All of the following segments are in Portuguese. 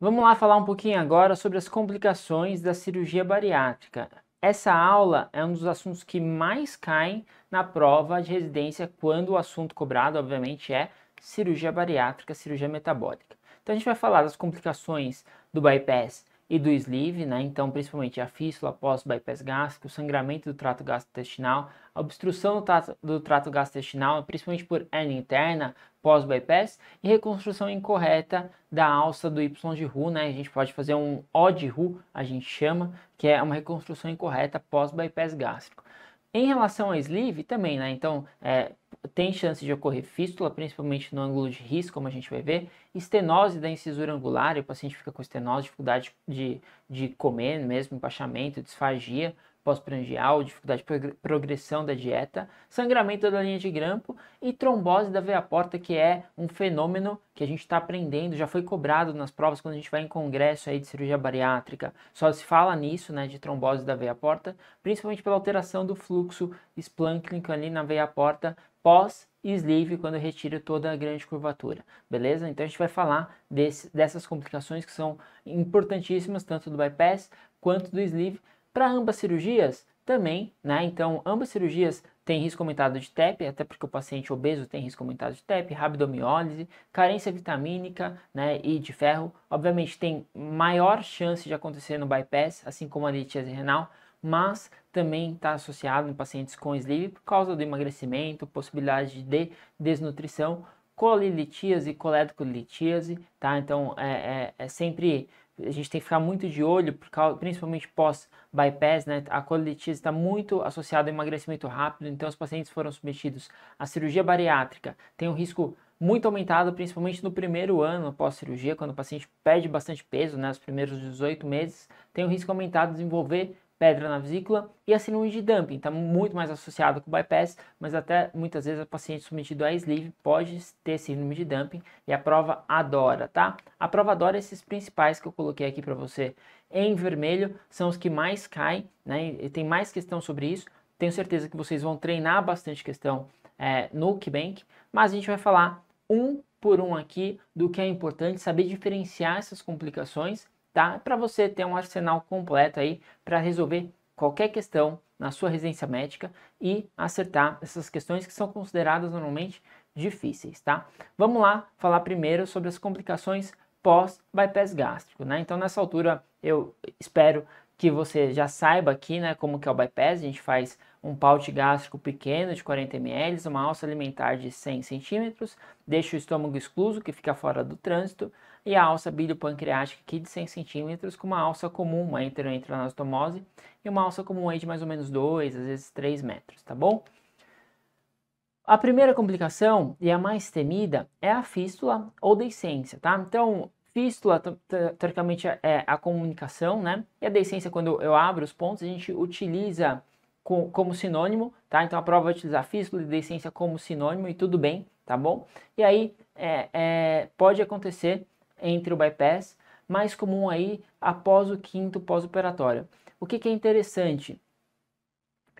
Vamos lá falar um pouquinho agora sobre as complicações da cirurgia bariátrica. Essa aula é um dos assuntos que mais caem na prova de residência quando o assunto cobrado, obviamente, é cirurgia bariátrica, cirurgia metabólica. Então a gente vai falar das complicações do bypass e do sleeve, né? Então, principalmente a fístula pós-bypass gástrico, o sangramento do trato gastrointestinal, a obstrução do trato, do trato gastrointestinal, principalmente por hernia interna, pós-bypass, e reconstrução incorreta da alça do Y de Ru, né? A gente pode fazer um O de Ru, a gente chama, que é uma reconstrução incorreta pós-bypass gástrico. Em relação a sleeve, também, né? Então, é, tem chance de ocorrer fístula, principalmente no ângulo de risco, como a gente vai ver. Estenose da incisura angular, o paciente fica com estenose, dificuldade de, de comer mesmo, empachamento, disfagia pós-prandial, dificuldade de progressão da dieta, sangramento da linha de grampo e trombose da veia porta, que é um fenômeno que a gente está aprendendo, já foi cobrado nas provas quando a gente vai em congresso aí de cirurgia bariátrica. Só se fala nisso, né, de trombose da veia porta, principalmente pela alteração do fluxo esplâncnico ali na veia porta pós sleeve quando retira toda a grande curvatura, beleza? Então a gente vai falar desse, dessas complicações que são importantíssimas tanto do bypass quanto do sleeve para ambas cirurgias, também, né? Então, ambas cirurgias têm risco aumentado de TEP, até porque o paciente obeso tem risco aumentado de TEP, rabdomiólise, carência vitamínica, né? E de ferro. Obviamente, tem maior chance de acontecer no bypass, assim como a litíase renal, mas também está associado em pacientes com sleeve por causa do emagrecimento, possibilidade de desnutrição, colilitíase, coledocolitíase, tá? Então, é, é, é sempre a gente tem que ficar muito de olho, causa, principalmente pós-bypass, né? A colitis está muito associada a emagrecimento rápido, então os pacientes foram submetidos à cirurgia bariátrica, tem um risco muito aumentado, principalmente no primeiro ano após cirurgia, quando o paciente perde bastante peso, né? Os primeiros 18 meses, tem um risco aumentado de desenvolver pedra na vesícula e a assim síndrome de dumping, está muito mais associada com bypass, mas até muitas vezes o paciente submetido a sleeve pode ter síndrome de dumping e a prova adora, tá? A prova adora é esses principais que eu coloquei aqui para você em vermelho, são os que mais caem, né? E tem mais questão sobre isso. Tenho certeza que vocês vão treinar bastante questão é, no KeyBank, mas a gente vai falar um por um aqui do que é importante, saber diferenciar essas complicações tá? Para você ter um arsenal completo aí para resolver qualquer questão na sua residência médica e acertar essas questões que são consideradas normalmente difíceis, tá? Vamos lá falar primeiro sobre as complicações pós bypass gástrico, né? Então nessa altura eu espero que você já saiba aqui, né, como que é o bypass, a gente faz um paute gástrico pequeno de 40 ml, uma alça alimentar de 100 centímetros, deixa o estômago excluso, que fica fora do trânsito, e a alça biliopancreática aqui de 100 centímetros, com uma alça comum, uma enteroenteranastomose, e uma alça comum aí de mais ou menos 2, às vezes 3 metros, tá bom? A primeira complicação, e a mais temida, é a fístula ou deiscência, tá? Então, epístola, teoricamente, é, é a comunicação, né? E a decência, quando eu abro os pontos, a gente utiliza com, como sinônimo, tá? Então a prova vai utilizar fístula e decência como sinônimo e tudo bem, tá bom? E aí é, é, pode acontecer entre o bypass, mais comum aí após o quinto pós-operatório. O que, que é interessante?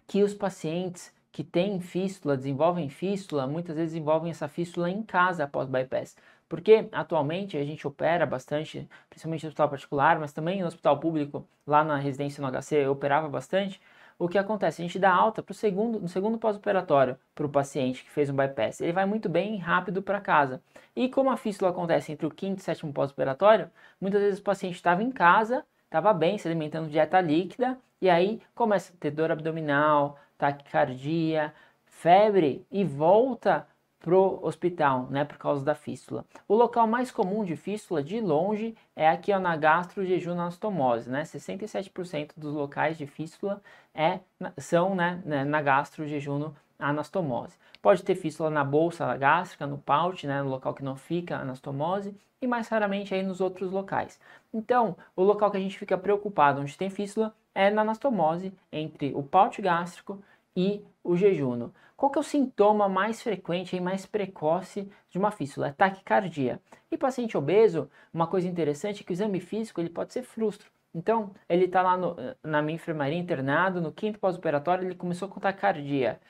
Que os pacientes que têm fístula, desenvolvem fístula, muitas vezes desenvolvem essa fístula em casa após bypass. Porque atualmente a gente opera bastante, principalmente no hospital particular, mas também no hospital público, lá na residência no HC, eu operava bastante. O que acontece? A gente dá alta pro segundo, no segundo pós-operatório para o paciente que fez um bypass. Ele vai muito bem rápido para casa. E como a fístula acontece entre o quinto e sétimo pós-operatório, muitas vezes o paciente estava em casa, estava bem, se alimentando de dieta líquida, e aí começa a ter dor abdominal, taquicardia, febre e volta pro hospital, né, por causa da fístula. O local mais comum de fístula, de longe, é aqui ó, na gastrojejunastomose, né, 67% dos locais de fístula é, são né, né na gastrojejuno anastomose. Pode ter fístula na bolsa gástrica, no paute, né, no local que não fica anastomose, e mais raramente aí nos outros locais. Então, o local que a gente fica preocupado onde tem fístula é na anastomose, entre o paute gástrico e o jejum. Qual que é o sintoma mais frequente e mais precoce de uma fístula? É taquicardia. E paciente obeso, uma coisa interessante é que o exame físico ele pode ser frustro. Então, ele está lá no, na minha enfermaria internado, no quinto pós-operatório, ele começou com taquicardia.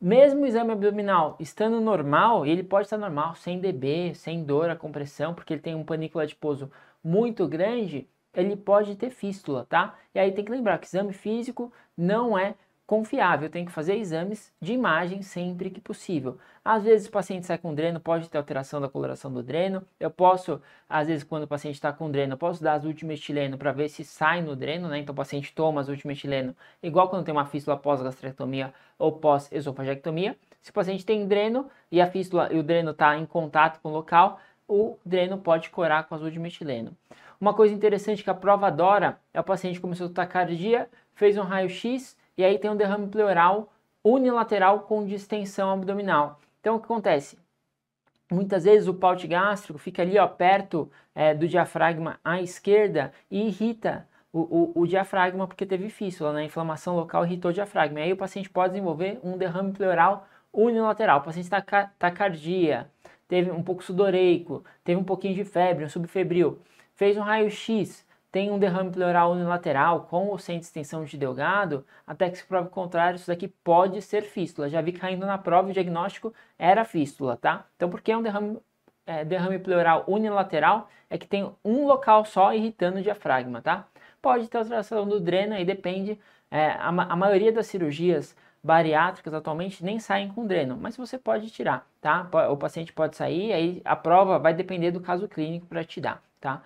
Mesmo o exame abdominal estando normal, ele pode estar normal, sem DB, sem dor, a compressão, porque ele tem um panículo adiposo muito grande, ele pode ter fístula, tá? E aí tem que lembrar que exame físico não é confiável, tem que fazer exames de imagem sempre que possível. Às vezes o paciente sai com dreno, pode ter alteração da coloração do dreno. Eu posso, às vezes, quando o paciente está com dreno, eu posso dar as ultimetileno para ver se sai no dreno, né? Então o paciente toma as ultimetileno, igual quando tem uma fístula pós-gastrectomia ou pós-esofagectomia. Se o paciente tem dreno e a fístula e o dreno está em contato com o local, o dreno pode corar com azuldimetileno. Uma coisa interessante que a prova adora é o paciente começou a taquicardia, fez um raio-x e aí tem um derrame pleural unilateral com distensão abdominal. Então o que acontece? Muitas vezes o paute gástrico fica ali ó, perto é, do diafragma à esquerda e irrita o, o, o, diafragma porque teve fístula, né? A inflamação local irritou o diafragma. E aí o paciente pode desenvolver um derrame pleural unilateral. O paciente está tacardia, tá teve um pouco sudoreico, teve um pouquinho de febre, um subfebril. Fez um raio-x, tem um derrame pleural unilateral com ou sem distensão de delgado, até que se prove o contrário, isso daqui pode ser fístula. Já vi caindo na prova, o diagnóstico era fístula, tá? Então, porque é um derrame, é, derrame pleural unilateral, é que tem um local só irritando o diafragma, tá? Pode ter alteração do dreno, aí depende. É, a, a maioria das cirurgias bariátricas atualmente nem saem com dreno, mas você pode tirar, tá? O paciente pode sair, aí a prova vai depender do caso clínico para te dar, tá?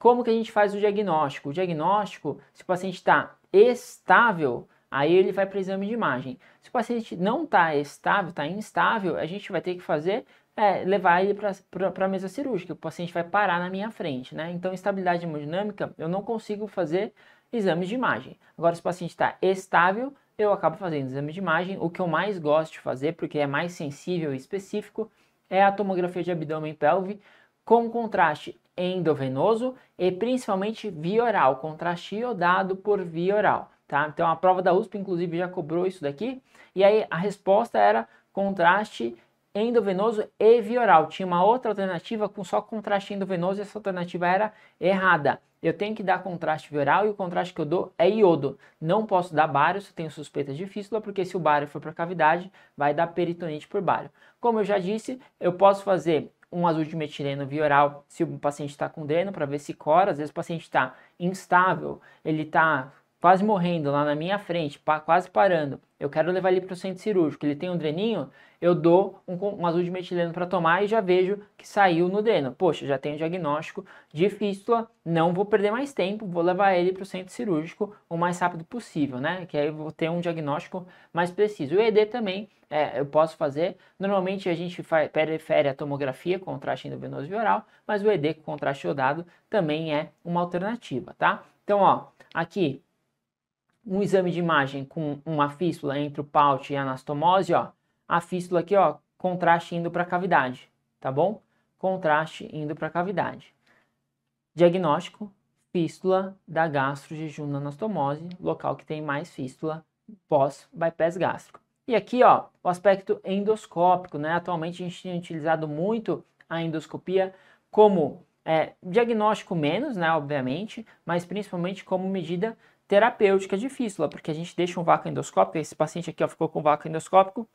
Como que a gente faz o diagnóstico? O diagnóstico, se o paciente está estável, aí ele vai para o exame de imagem. Se o paciente não está estável, está instável, a gente vai ter que fazer é, levar ele para a mesa cirúrgica. O paciente vai parar na minha frente, né? Então, estabilidade hemodinâmica, eu não consigo fazer exames de imagem. Agora, se o paciente está estável, eu acabo fazendo exame de imagem. O que eu mais gosto de fazer, porque é mais sensível e específico, é a tomografia de abdômen e pelve, com contraste endovenoso e principalmente via oral, contraste iodado por via oral, tá? Então a prova da USP inclusive já cobrou isso daqui, e aí a resposta era contraste endovenoso e via oral. Tinha uma outra alternativa com só contraste endovenoso e essa alternativa era errada. Eu tenho que dar contraste via oral e o contraste que eu dou é iodo. Não posso dar bário se eu tenho suspeita de fístula, porque se o bário for para a cavidade, vai dar peritonite por bário. Como eu já disse, eu posso fazer um azul de metileno via oral se o paciente está com dreno, para ver se cora. Às vezes o paciente está instável, ele está quase morrendo lá na minha frente, quase parando, eu quero levar ele para o centro cirúrgico, ele tem um dreninho, eu dou um, um azul de metileno para tomar e já vejo que saiu no dreno. Poxa, já tenho diagnóstico de fístula, não vou perder mais tempo, vou levar ele para o centro cirúrgico o mais rápido possível, né? Que aí eu vou ter um diagnóstico mais preciso. O ED também é, eu posso fazer, normalmente a gente prefere a tomografia com contraste endovenoso oral, mas o ED com contraste iodado também é uma alternativa, tá? Então, ó, aqui um exame de imagem com uma fístula entre o paute e a anastomose, ó, a fístula aqui, ó, contraste indo para a cavidade, tá bom? Contraste indo para a cavidade. Diagnóstico, fístula da gastrojejuna anastomose, local que tem mais fístula pós-bypass gástrico. E aqui, ó, o aspecto endoscópico, né? Atualmente a gente tem utilizado muito a endoscopia como é, diagnóstico menos, né, obviamente, mas principalmente como medida terapêutica é de fístula, porque a gente deixa um vácuo endoscópico, esse paciente aqui ó, ficou com vácuo endoscópico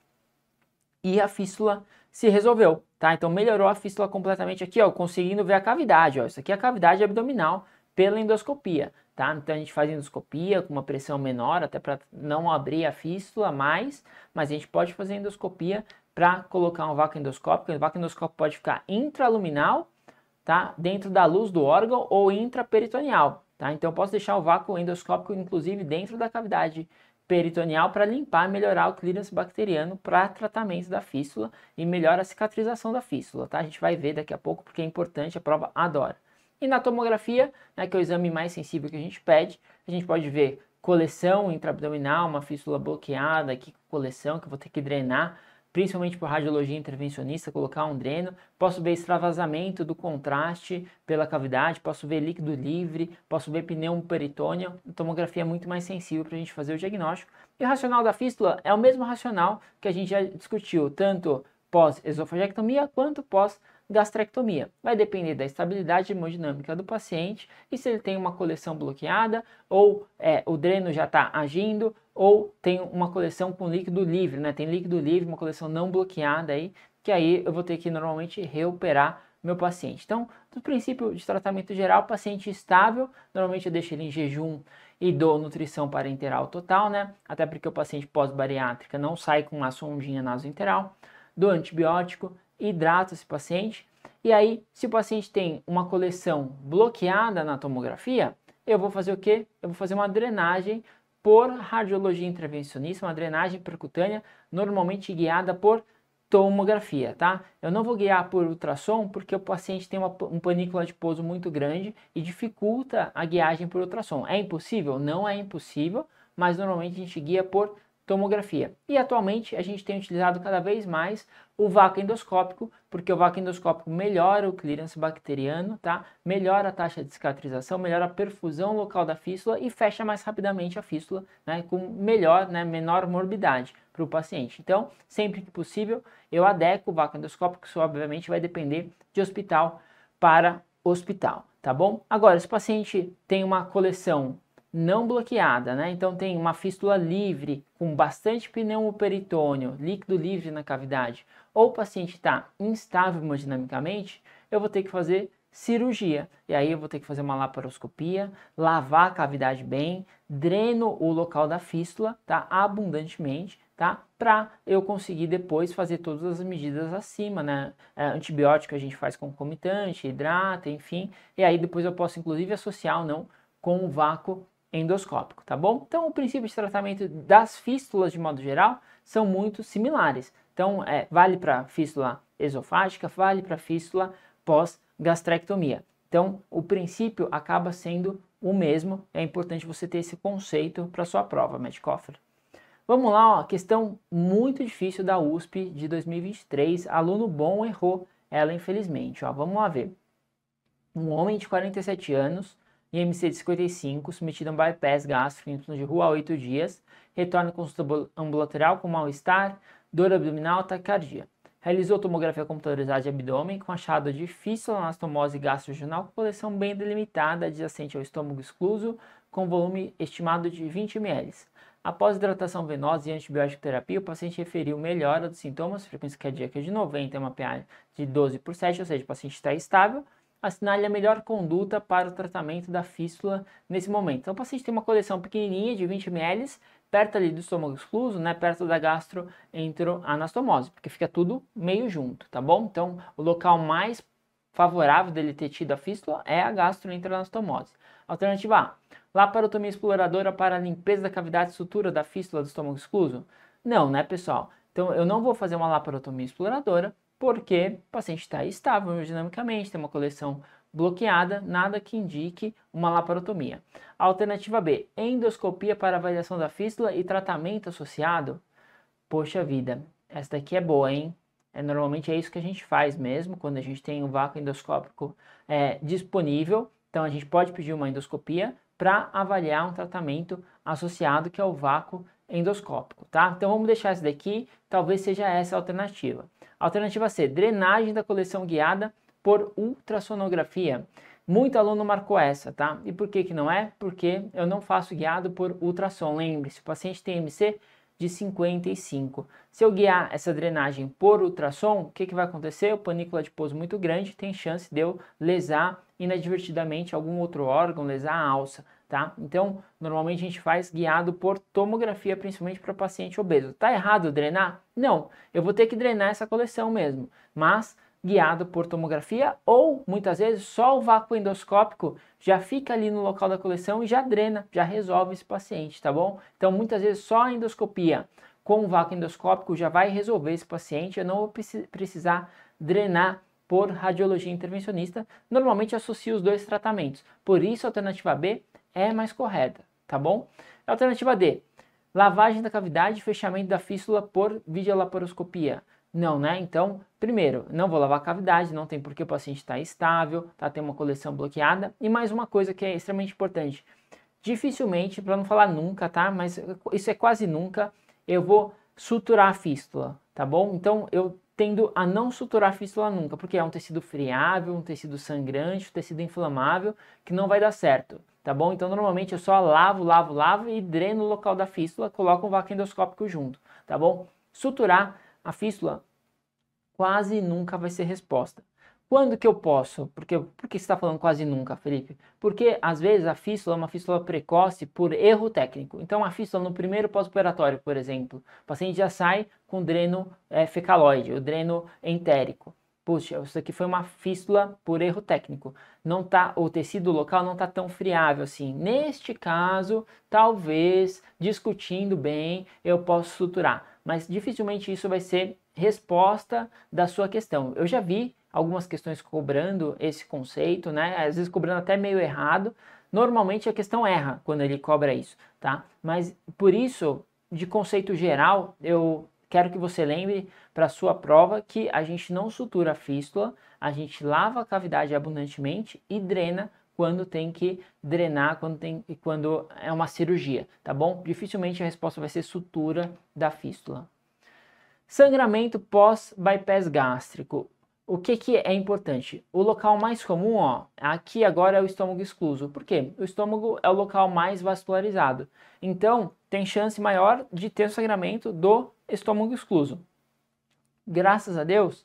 e a fístula se resolveu, tá? Então melhorou a fístula completamente aqui, ó, conseguindo ver a cavidade, ó. Isso aqui é a cavidade abdominal pela endoscopia, tá? Então a gente faz endoscopia com uma pressão menor, até para não abrir a fístula mais, mas a gente pode fazer endoscopia para colocar um vácuo endoscópico. O vácuo endoscópico pode ficar intraluminal, tá? Dentro da luz do órgão ou intraperitoneal. Tá? Então, eu posso deixar o vácuo endoscópico, inclusive, dentro da cavidade peritoneal para limpar, e melhorar o clearance bacteriano para tratamento da fístula e melhora a cicatrização da fístula, tá? A gente vai ver daqui a pouco porque é importante, a prova adora. E na tomografia, né, que é o exame mais sensível que a gente pede, a gente pode ver coleção intraabdominal, uma fístula bloqueada que coleção que eu vou ter que drenar principalmente por radiologia intervencionista, colocar um dreno. Posso ver extravasamento do contraste pela cavidade, posso ver líquido livre, posso ver pneumoperitônio. peritônio. tomografia é muito mais sensível para a gente fazer o diagnóstico. E o racional da fístula é o mesmo racional que a gente já discutiu, tanto pós-esofagectomia quanto pós-esofagectomia gastrectomia. Vai depender da estabilidade hemodinâmica do paciente e se ele tem uma coleção bloqueada ou é, o dreno já está agindo ou tem uma coleção com líquido livre, né? Tem líquido livre, uma coleção não bloqueada aí, que aí eu vou ter que normalmente reoperar meu paciente. Então, do princípio de tratamento geral, paciente estável, normalmente eu deixo ele em jejum e dou nutrição parenteral total, né? Até porque o paciente pós-bariátrica não sai com a sondinha nasoenteral. Do antibiótico, hidrata esse paciente. E aí, se o paciente tem uma coleção bloqueada na tomografia, eu vou fazer o quê? Eu vou fazer uma drenagem por radiologia intervencionista, uma drenagem percutânea, normalmente guiada por tomografia, tá? Eu não vou guiar por ultrassom porque o paciente tem uma, um panículo adiposo muito grande e dificulta a guiagem por ultrassom. É impossível? Não é impossível, mas normalmente a gente guia por tomografia. E atualmente a gente tem utilizado cada vez mais o vácuo endoscópico, porque o vácuo endoscópico melhora o clearance bacteriano, tá? Melhora a taxa de cicatrização, melhora a perfusão local da fístula e fecha mais rapidamente a fístula, né, com melhor, né, menor morbidade para o paciente. Então, sempre que possível, eu adequo o vácuo endoscópico, isso obviamente vai depender de hospital para hospital, tá bom? Agora, se o paciente tem uma coleção não bloqueada, né? Então tem uma fístula livre com bastante pneumoperitônio, líquido livre na cavidade, ou o paciente está instável hemodinamicamente, eu vou ter que fazer cirurgia. E aí eu vou ter que fazer uma laparoscopia, lavar a cavidade bem, dreno o local da fístula, tá? Abundantemente, tá? Para eu conseguir depois fazer todas as medidas acima, né? É, antibiótico a gente faz concomitante, hidrata, enfim. E aí depois eu posso inclusive associar ou não com o vácuo endoscópico, tá bom? Então, o princípio de tratamento das fístulas, de modo geral, são muito similares. Então, é, vale para fístula esofágica, vale para fístula pós-gastrectomia. Então, o princípio acaba sendo o mesmo. É importante você ter esse conceito para sua prova, Medcoffer. Vamos lá, ó, questão muito difícil da USP de 2023. Aluno bom errou ela, infelizmente. Ó, vamos lá ver. Um homem de 47 anos IMC de 55, submetido a um bypass gástrico de rua há 8 dias, retorna com consulta ambulatorial com mal-estar, dor abdominal, taquicardia. Realizou tomografia computadorizada de abdômen com achado de fístula anastomose gastroregional com coleção bem delimitada adjacente ao estômago excluso, com volume estimado de 20 ml. Após hidratação venosa e antibiótico terapia, o paciente referiu melhora dos sintomas, frequência cardíaca de 90, uma PA de 12 por 7, ou seja, o paciente está estável, assinale a melhor conduta para o tratamento da fístula nesse momento. Então, o paciente tem uma coleção pequenininha de 20 ml, perto ali do estômago excluso, né, perto da gastroenteroanastomose, porque fica tudo meio junto, tá bom? Então, o local mais favorável dele ter tido a fístula é a gastroenteroanastomose. Alternativa A, laparotomia exploradora para limpeza da cavidade e sutura da fístula do estômago excluso? Não, né, pessoal? Então, eu não vou fazer uma laparotomia exploradora, porque o paciente está estável hemodinamicamente, tem uma coleção bloqueada, nada que indique uma laparotomia. Alternativa B, endoscopia para avaliação da fístula e tratamento associado. Poxa vida, essa daqui é boa, hein? É, normalmente é isso que a gente faz mesmo, quando a gente tem um vácuo endoscópico é, disponível. Então a gente pode pedir uma endoscopia para avaliar um tratamento associado que é o vácuo endoscópico, tá? Então vamos deixar esse daqui, talvez seja essa a alternativa. Alternativa C, drenagem da coleção guiada por ultrassonografia. Muito aluno marcou essa, tá? E por que que não é? Porque eu não faço guiado por ultrassom. Lembre-se, o paciente tem MC de 55. Se eu guiar essa drenagem por ultrassom, o que, que vai acontecer? O panícula pouso muito grande tem chance de eu lesar inadvertidamente algum outro órgão, lesar a alça tá? Então, normalmente a gente faz guiado por tomografia, principalmente para paciente obeso. Tá errado drenar? Não, eu vou ter que drenar essa coleção mesmo, mas guiado por tomografia ou muitas vezes só o vácuo endoscópico já fica ali no local da coleção e já drena, já resolve esse paciente, tá bom? Então, muitas vezes só a endoscopia com o vácuo endoscópico já vai resolver esse paciente, eu não vou precisar drenar por radiologia intervencionista, normalmente associa os dois tratamentos. Por isso, a alternativa B é mais correta, tá bom? Alternativa D. Lavagem da cavidade e fechamento da fístula por videolaparoscopia. Não, né? Então, primeiro, não vou lavar a cavidade, não tem porque o paciente está estável, tá? Tem uma coleção bloqueada. E mais uma coisa que é extremamente importante. Dificilmente, para não falar nunca, tá? Mas isso é quase nunca, eu vou suturar a fístula, tá bom? Então, eu tendo a não suturar a fístula nunca, porque é um tecido friável, um tecido sangrante, um tecido inflamável, que não vai dar certo tá bom? Então normalmente eu só lavo, lavo, lavo e dreno o local da fístula, coloco um vácuo endoscópico junto, tá bom? Suturar a fístula quase nunca vai ser resposta. Quando que eu posso? Porque, por que você está falando quase nunca, Felipe? Porque às vezes a fístula é uma fístula precoce por erro técnico. Então a fístula no primeiro pós-operatório, por exemplo, o paciente já sai com dreno é, fecaloide, o dreno entérico. Puxa, isso aqui foi uma fístula por erro técnico. Não tá, o tecido local não está tão friável assim. Neste caso, talvez, discutindo bem, eu possa suturar. Mas dificilmente isso vai ser resposta da sua questão. Eu já vi algumas questões cobrando esse conceito, né? Às vezes cobrando até meio errado. Normalmente a questão erra quando ele cobra isso, tá? Mas por isso, de conceito geral, eu quero que você lembre para sua prova que a gente não sutura a fístula, a gente lava a cavidade abundantemente e drena quando tem que drenar, quando, tem, quando é uma cirurgia, tá bom? Dificilmente a resposta vai ser sutura da fístula. Sangramento pós-bypass gástrico. O que, que é importante? O local mais comum, ó, aqui agora é o estômago excluso. Por quê? O estômago é o local mais vascularizado. Então, tem chance maior de ter sangramento do estômago excluso. Graças a Deus,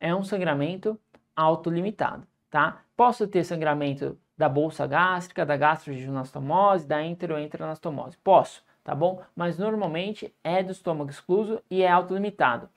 é um sangramento autolimitado, tá? Posso ter sangramento da bolsa gástrica, da gastroginostomose, da enteroentranastomose. Posso, tá bom? Mas normalmente é do estômago excluso e é autolimitado.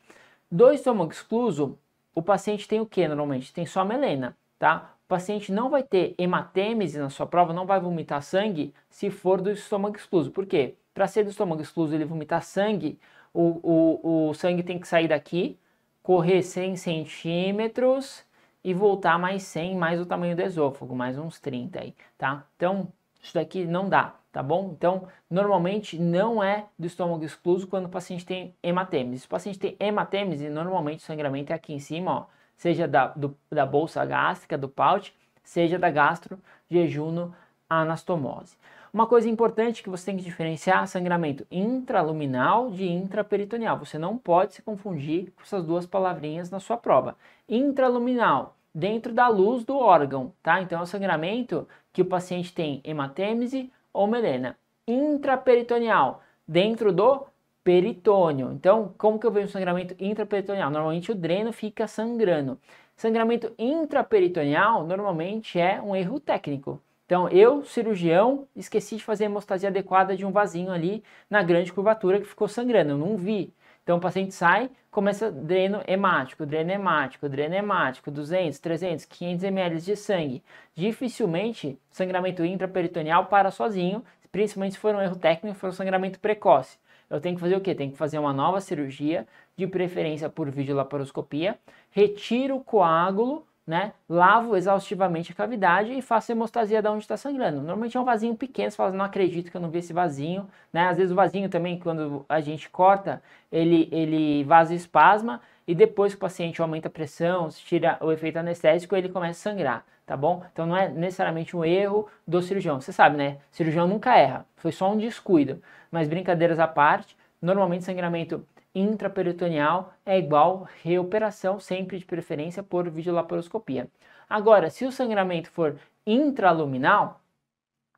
Do estômago excluso, o paciente tem o que normalmente? Tem só melena, tá? O paciente não vai ter hematêmese na sua prova, não vai vomitar sangue se for do estômago excluso. Por quê? Para ser do estômago excluso, ele vomitar sangue, o, o, o sangue tem que sair daqui, correr 100 centímetros e voltar mais 100, mais o tamanho do esôfago, mais uns 30 aí, tá? Então, isso daqui não dá, tá bom? Então, normalmente não é do estômago excluso quando o paciente tem hematêmese. Se o paciente tem hematêmese, normalmente o sangramento é aqui em cima, ó, seja da, do, da bolsa gástrica, do paute, seja da gastro, jejuno, anastomose. Uma coisa importante que você tem que diferenciar sangramento intraluminal de intraperitoneal. Você não pode se confundir com essas duas palavrinhas na sua prova. Intraluminal, dentro da luz do órgão, tá? Então é o sangramento que o paciente tem hematêmese ou melena. Intraperitoneal, dentro do peritônio. Então, como que eu vejo um sangramento intraperitoneal? Normalmente o dreno fica sangrando. Sangramento intraperitoneal normalmente é um erro técnico. Então, eu, cirurgião, esqueci de fazer a hemostasia adequada de um vasinho ali na grande curvatura que ficou sangrando, eu não vi. Então, o paciente sai, começa dreno hemático, dreno hemático, dreno hemático, 200, 300, 500 ml de sangue. Dificilmente sangramento intraperitoneal para sozinho, principalmente se for um erro técnico, for um sangramento precoce. Eu tenho que fazer o quê? Tenho que fazer uma nova cirurgia, de preferência por videolaparoscopia, retiro o coágulo né? Lavo exaustivamente a cavidade e faço hemostasia da onde está sangrando. Normalmente é um vasinho pequeno, você fala, não acredito que eu não vi esse vasinho, né? Às vezes o vasinho também, quando a gente corta, ele, ele espasma e depois que o paciente aumenta a pressão, tira o efeito anestésico, ele começa a sangrar, tá bom? Então não é necessariamente um erro do cirurgião. Você sabe, né? O cirurgião nunca erra, foi só um descuido. Mas brincadeiras à parte, normalmente sangramento intraperitoneal é igual reoperação, sempre de preferência por videolaparoscopia. Agora, se o sangramento for intraluminal,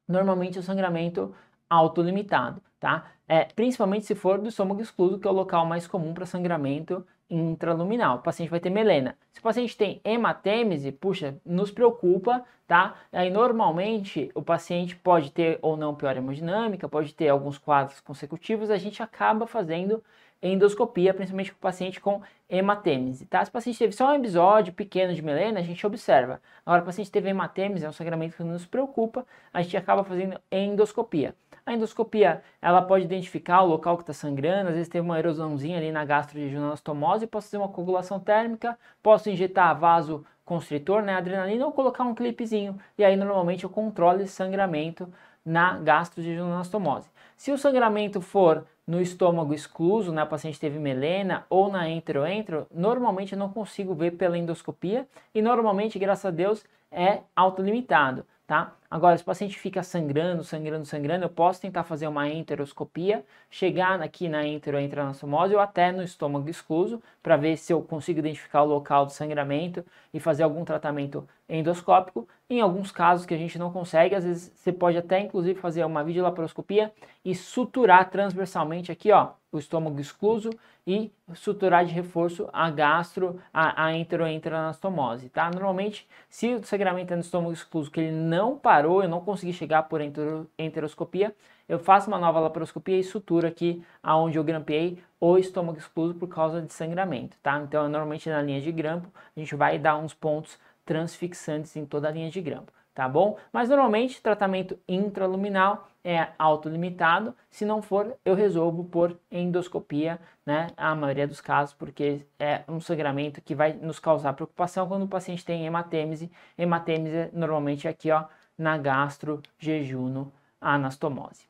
normalmente o sangramento autolimitado, tá? É, principalmente se for do estômago excluso, que é o local mais comum para sangramento intraluminal. O paciente vai ter melena. Se o paciente tem hematêmese, puxa, nos preocupa, tá? Aí normalmente o paciente pode ter ou não pior hemodinâmica, pode ter alguns quadros consecutivos, a gente acaba fazendo endoscopia, principalmente com paciente com hematêmese, tá? Se o paciente teve só um episódio pequeno de melena, a gente observa. Agora, o paciente teve hematêmese, é um sangramento que nos preocupa, a gente acaba fazendo endoscopia. A endoscopia, ela pode identificar o local que está sangrando, às vezes teve uma erosãozinha ali na gastrojejunostomose, posso fazer uma coagulação térmica, posso injetar vaso constritor, né, adrenalina, ou colocar um clipezinho. E aí, normalmente, eu controlo esse sangramento na gastrojejunostomose. Se o sangramento for no estômago excluso, na né, paciente teve melena ou na entro-entro, normalmente eu não consigo ver pela endoscopia e normalmente, graças a Deus, é autolimitado, tá? Agora, se o paciente fica sangrando, sangrando, sangrando, eu posso tentar fazer uma enteroscopia, chegar aqui na entero, ou até no estômago excluso, para ver se eu consigo identificar o local do sangramento e fazer algum tratamento endoscópico. Em alguns casos que a gente não consegue, às vezes você pode até inclusive fazer uma videolaparoscopia e suturar transversalmente aqui, ó, o estômago excluso e suturar de reforço a gastro, a, a enteroentranastomose, tá? Normalmente, se o sangramento é no estômago excluso que ele não parou, parou, eu não consegui chegar por enteroscopia, eu faço uma nova laparoscopia e suturo aqui aonde eu grampeei o estômago excluso por causa de sangramento, tá? Então, normalmente na linha de grampo, a gente vai dar uns pontos transfixantes em toda a linha de grampo, tá bom? Mas normalmente tratamento intraluminal é autolimitado, se não for, eu resolvo por endoscopia, né? A maioria dos casos, porque é um sangramento que vai nos causar preocupação quando o paciente tem hematêmese. Hematêmese normalmente é aqui, ó, na gastro jejuno anastomose.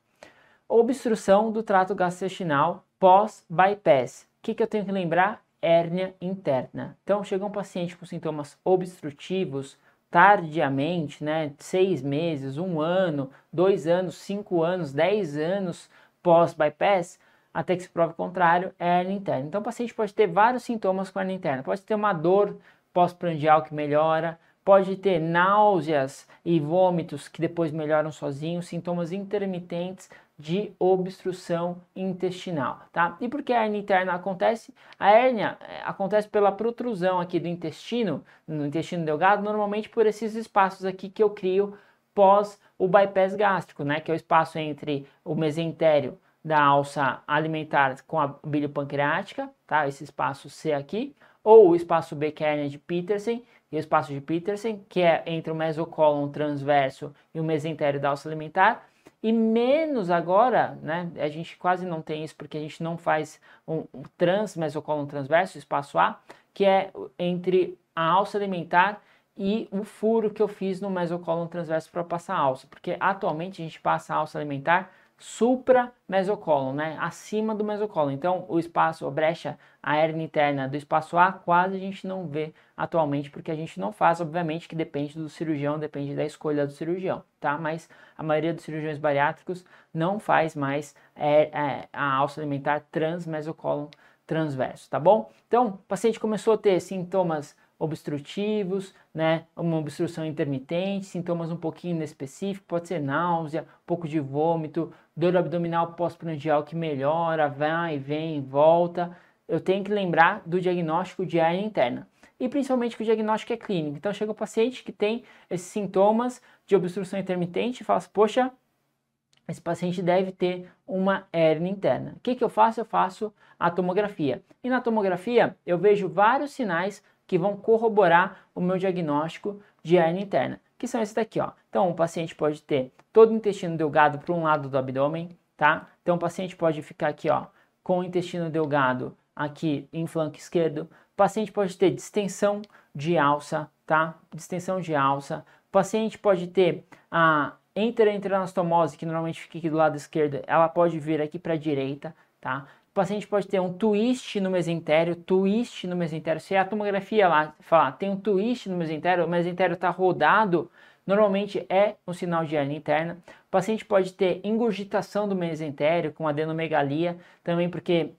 Obstrução do trato gastrointestinal pós-bypass. O que, que eu tenho que lembrar? Hérnia interna. Então, chega um paciente com sintomas obstrutivos tardiamente, né? Seis meses, um ano, dois anos, cinco anos, dez anos pós-bypass, até que se prove o contrário, é interna. Então, o paciente pode ter vários sintomas com hérnia interna. Pode ter uma dor pós-prandial que melhora, pode ter náuseas e vômitos que depois melhoram sozinhos, sintomas intermitentes de obstrução intestinal, tá? E por que a hernia interna acontece? A hérnia eh, acontece pela protrusão aqui do intestino, no intestino delgado, normalmente por esses espaços aqui que eu crio pós o bypass gástrico, né? Que é o espaço entre o mesentério da alça alimentar com a bilio pancreática, tá? Esse espaço C aqui, ou o espaço B que é a hérnia de Petersen, e o espaço de Peterson, que é entre o mesocólon transverso e o mesentério da alça alimentar, e menos agora, né? A gente quase não tem isso porque a gente não faz um, um trans mesocólon transverso, espaço A, que é entre a alça alimentar e o furo que eu fiz no mesocólon transverso para passar a alça, porque atualmente a gente passa a alça alimentar supra mesocólon, né? Acima do mesocólon. Então, o espaço, a brecha aérea interna do espaço A quase a gente não vê atualmente, porque a gente não faz, obviamente, que depende do cirurgião, depende da escolha do cirurgião, tá? Mas a maioria dos cirurgiões bariátricos não faz mais é, é, a alça alimentar transmesocólon transverso, tá bom? Então, o paciente começou a ter sintomas obstrutivos, né? Uma obstrução intermitente, sintomas um pouquinho inespecíficos, pode ser náusea, um pouco de vômito, dor abdominal pós-prandial que melhora, vai, vem, volta. Eu tenho que lembrar do diagnóstico de área interna. E principalmente que o diagnóstico é clínico. Então chega o paciente que tem esses sintomas de obstrução intermitente e fala assim, poxa, esse paciente deve ter uma hernia interna. O que, que eu faço? Eu faço a tomografia. E na tomografia eu vejo vários sinais que vão corroborar o meu diagnóstico de hernia interna, que são esses daqui, ó. Então, o paciente pode ter todo o intestino delgado para um lado do abdômen, tá? Então, o paciente pode ficar aqui, ó, com o intestino delgado aqui em flanco esquerdo. O paciente pode ter distensão de alça, tá? Distensão de alça. O paciente pode ter a enteroentrenostomose, que normalmente fica aqui do lado esquerdo, ela pode vir aqui para a direita, tá? o paciente pode ter um twist no mesentério, twist no mesentério. Se a tomografia lá falar tem um twist no mesentério, o mesentério está rodado, normalmente é um sinal de hernia interna. O paciente pode ter engurgitação do mesentério com adenomegalia, também porque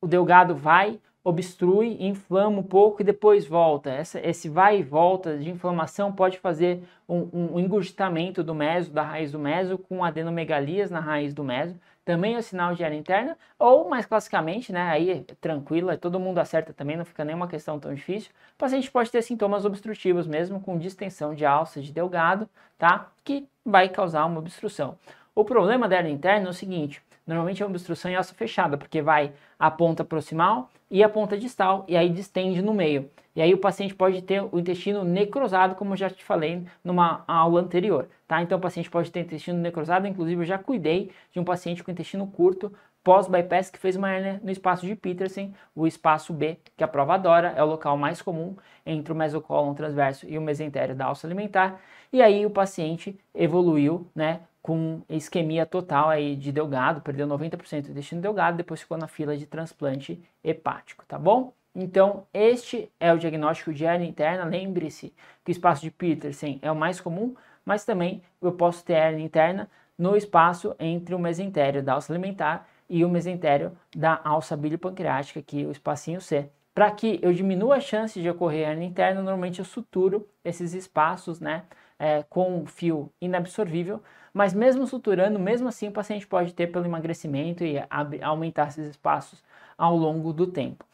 o delgado vai, obstrui, inflama um pouco e depois volta. Essa, esse vai e volta de inflamação pode fazer um, um engurgitamento do meso, da raiz do meso, com adenomegalias na raiz do meso também é sinal de área interna, ou mais classicamente, né, aí é tranquila, é todo mundo acerta também, não fica nenhuma questão tão difícil. O paciente pode ter sintomas obstrutivos mesmo, com distensão de alça de delgado, tá? Que vai causar uma obstrução. O problema da área interna é o seguinte: Normalmente é uma obstrução em osso fechada, porque vai a ponta proximal e a ponta distal, e aí distende no meio. E aí o paciente pode ter o intestino necrosado, como eu já te falei numa aula anterior, tá? Então o paciente pode ter intestino necrosado, inclusive eu já cuidei de um paciente com intestino curto, pós-bypass, que fez uma hernia no espaço de Peterson, o espaço B, que a prova adora, é o local mais comum entre o mesocólon transverso e o mesentério da alça alimentar. E aí o paciente evoluiu, né, com isquemia total aí de Delgado, perdeu 90% do intestino delgado, depois ficou na fila de transplante hepático, tá bom? Então, este é o diagnóstico de hernia interna. Lembre-se que o espaço de Petersen é o mais comum, mas também eu posso ter hernia interna no espaço entre o mesentério da alça alimentar e o mesentério da alça biliopancreática, que é o espacinho C. Para que eu diminua a chance de ocorrer hernia interna, normalmente eu suturo esses espaços, né, é, com fio inabsorvível, mas mesmo suturando, mesmo assim o paciente pode ter pelo emagrecimento e aumentar esses espaços ao longo do tempo.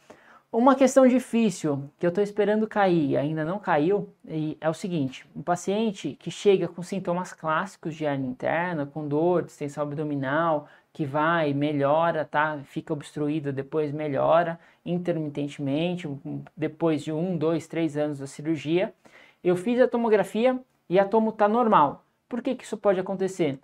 Uma questão difícil que eu estou esperando cair, ainda não caiu, é o seguinte: um paciente que chega com sintomas clássicos de hernia interna, com dor, distensão abdominal, que vai, melhora, tá? Fica obstruído, depois melhora intermitentemente, depois de um, dois, três anos da cirurgia. Eu fiz a tomografia e a tomo está normal. Por que, que isso pode acontecer?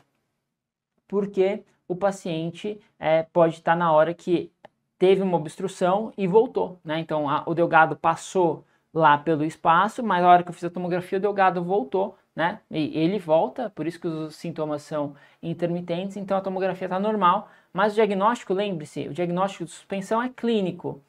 Porque o paciente é, pode estar na hora que teve uma obstrução e voltou, né? Então a, o delgado passou lá pelo espaço, mas na hora que eu fiz a tomografia o delgado voltou, né? E ele volta, por isso que os sintomas são intermitentes, então a tomografia está normal, mas o diagnóstico, lembre-se, o diagnóstico de suspensão é clínico.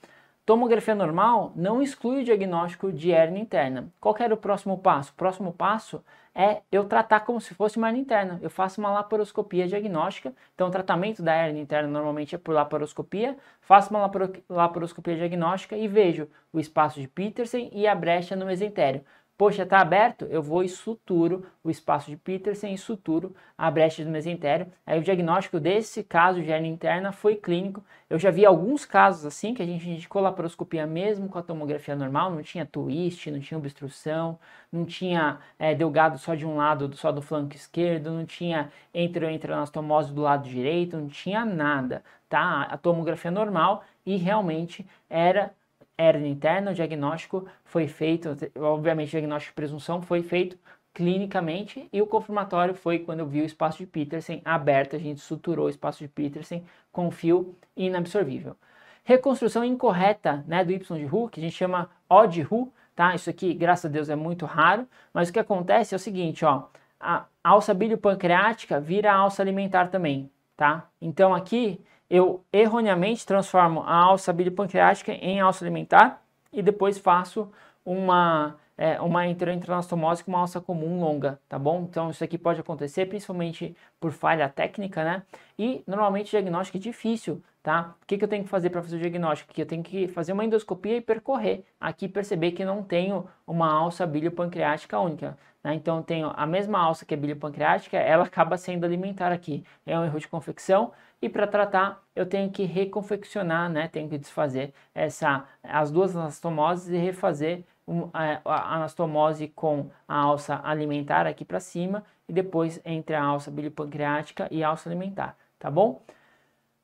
Tomografia normal não exclui o diagnóstico de hernia interna. Qual era o próximo passo? O próximo passo é eu tratar como se fosse uma hernia interna. Eu faço uma laparoscopia diagnóstica, então o tratamento da hernia interna normalmente é por laparoscopia, faço uma laparoscopia diagnóstica e vejo o espaço de Petersen e a brecha no mesentério. Poxa, está aberto? Eu vou e suturo o espaço de Peterson e suturo a brecha do mesentério. Aí o diagnóstico desse caso de hernia interna foi clínico. Eu já vi alguns casos assim, que a gente indicou laparoscopia mesmo com a tomografia normal, não tinha twist, não tinha obstrução, não tinha é, delgado só de um lado, só do flanco esquerdo, não tinha entranastomose do lado direito, não tinha nada, tá? A tomografia normal e realmente era hernia interna, o diagnóstico foi feito, obviamente o diagnóstico de presunção foi feito clinicamente e o confirmatório foi quando eu vi o espaço de Petersen aberto, a gente suturou o espaço de Petersen com fio inabsorvível. Reconstrução incorreta né, do Y de Hu, que a gente chama O de Hu, tá? Isso aqui, graças a Deus, é muito raro, mas o que acontece é o seguinte, ó, a alça biliopancreática vira alça alimentar também, tá? Então aqui eu erroneamente transformo a alça pancreática em alça alimentar e depois faço uma, é, uma enterointranastomose com uma alça comum longa, tá bom? Então isso aqui pode acontecer principalmente por falha técnica, né? E normalmente diagnóstico é difícil, tá? O que, que eu tenho que fazer para fazer o diagnóstico? Que eu tenho que fazer uma endoscopia e percorrer aqui perceber que não tenho uma alça pancreática única. Né? Então eu tenho a mesma alça que é pancreática, ela acaba sendo alimentar aqui. É um erro de confecção e para tratar, eu tenho que reconfeccionar, né? Tenho que desfazer essa, as duas anastomoses e refazer um, a, a anastomose com a alça alimentar aqui para cima e depois entre a alça biliopancreática e a alça alimentar, tá bom?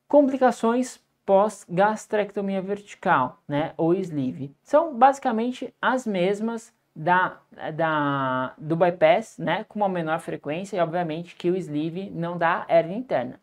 Complicações pós-gastrectomia vertical, né? Ou sleeve. São basicamente as mesmas da, da, do bypass, né, com uma menor frequência e obviamente que o sleeve não dá hernia interna.